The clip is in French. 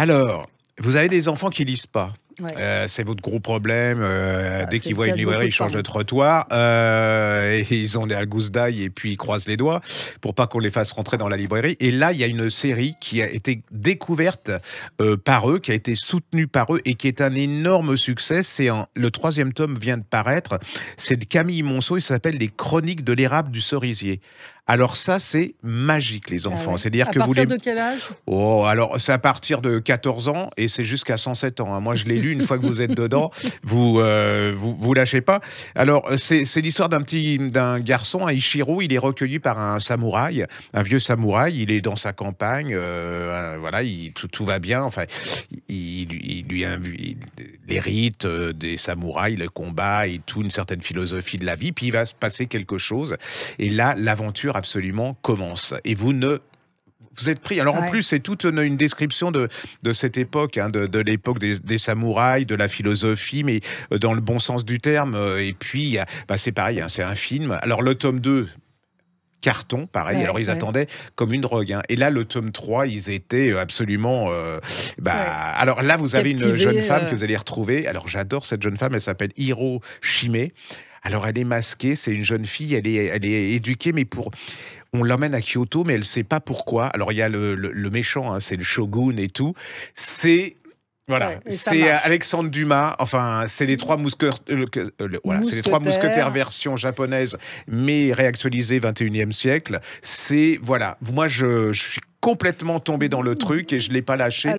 Alors, vous avez des enfants qui lisent pas. Euh, c'est votre gros problème. Euh, ah, dès qu'ils voient une librairie, ils changent de trottoir. Euh, et ils ont des gousses d'ail et puis ils croisent les doigts pour pas qu'on les fasse rentrer dans la librairie. Et là, il y a une série qui a été découverte par eux, qui a été soutenue par eux et qui est un énorme succès. C'est le troisième tome vient de paraître. C'est de Camille Monceau. Il s'appelle Les Chroniques de l'érable du cerisier. Alors ça, c'est magique, les ah enfants. C'est-à-dire que vous les... de quel âge Oh, alors c'est à partir de 14 ans et c'est jusqu'à 107 ans. Hein. Moi, je l'ai lu une fois que vous êtes dedans, vous, euh, vous, lâchez pas. Alors, euh, c'est l'histoire d'un petit d'un garçon, un ishiro, Il est recueilli par un samouraï, un vieux samouraï. Il est dans sa campagne. Euh, voilà, tout, va bien. Enfin, il, lui il, les rites des samouraïs, le combat et tout, une certaine philosophie de la vie. Puis il va se passer quelque chose. Et là, l'aventure absolument commence. Et vous ne vous êtes pris. Alors en plus, c'est toute une, description de, de cette époque, hein, de, de l'époque des, samouraïs, de la philosophie, mais euh, dans le bon sens du terme. Euh, et puis, bah, c'est pareil, hein, c'est un film. Alors le tome 2, carton, pareil. Alors, ils attendaient comme une drogue. Hein. Et là, le tome 3, ils étaient euh, absolument. bah, Alors là, vous avez une jeune femme que vous allez retrouver. Alors, j'adore cette jeune femme. Elle s'appelle Hiro Shime. Alors elle est masquée, c'est une jeune fille, elle est, elle est éduquée, mais pour on l'emmène à Kyoto, mais elle ne sait pas pourquoi. Alors il y a le, méchant, hein, c'est le shogun et tout. C'est voilà, c'est Alexandre Dumas. Enfin, c'est les trois mousquetaires. Euh, euh, voilà, les trois mousquetaires version japonaise, mais réactualisée 21e siècle. C'est voilà. Moi, je, je suis complètement tombé dans le truc et je ne l'ai pas lâché.